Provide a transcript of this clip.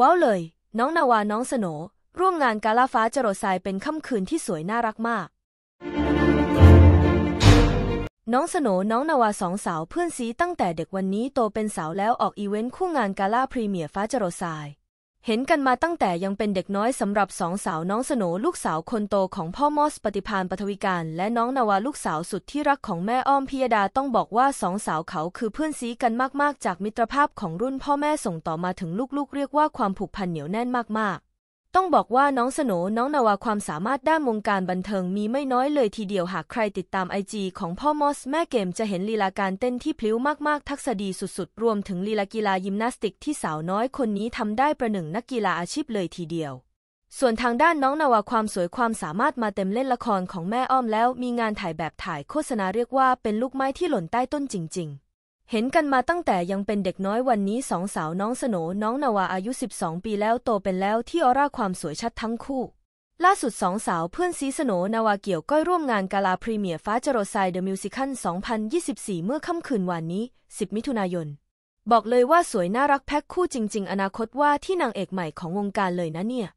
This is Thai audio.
ว้าวเลย น้องนาวาน้องสโนร่วมงานกาลาฟ้าจรดทรายเป็นค่ำคืนที่สวยน่ารักมาก น้องสโนน้องนาวาสองสาวเพื่อนซีตั้งแต่เด็กวันนี้โตเป็นสาวแล้วออกอีเวนต์คู่งานกาลาพรีเมียร์ฟ้าจรดทรายเห็นกันมาตั้งแต่ยังเป็นเด็กน้อยสำหรับสองสาวน้องสโนลูกสาวคนโตของพ่อมอสปฏิพานปทวิการ และน้องนาวาลูกสาวสุดที่รักของแม่อ้อมพิยดาต้องบอกว่าสองสาวเขาคือเพื่อนซีกันมาก ๆ จากมิตรภาพของรุ่นพ่อแม่ส่งต่อมาถึงลูกๆ เรียกว่าความผูกพันเหนียวแน่นมาก ๆต้องบอกว่าน้องสโนน้องนาวาความสามารถด้านวงการบันเทิงมีไม่น้อยเลยทีเดียวหากใครติดตามไอจีของพ่อมอส แม่เกมจะเห็นลีลาการเต้นที่พลิ้วมาก ๆ ทักษะดีสุดๆ รวมถึงลีลากีฬายิมนาสติกที่สาวน้อยคนนี้ทำได้ประหนึ่งนักกีฬาอาชีพเลยทีเดียว ส่วนทางด้านน้องนาวาความสวยความสามารถมาเต็มเล่นละครของแม่อ้อมแล้วมีงานถ่ายแบบถ่าย โฆษณาเรียกว่าเป็นลูกไม้ที่หล่นใต้ต้นจริง ๆเห็นกันมาตั้งแต่ยังเป็นเด็กน้อยวันนี้สองสาวน้องสโนน้องนาวาอายุ 12 ปีแล้วโตเป็นแล้วที่ออร่าความสวยชัดทั้งคู่ล่าสุดสองสาวเพื่อนซีสโนนาวาเกี่ยวก้อยร่วมงานกาลาพรีเมียร์ฟ้าจรไซเดอะมิวสิคัล2024 เมื่อค่ำคืนวันนี้ 10 มิถุนายน บอกเลยว่าสวยน่ารักแพ็คคู่จริง ๆ อนาคตว่าที่นางเอกใหม่ของวงการเลยนะเนี่ย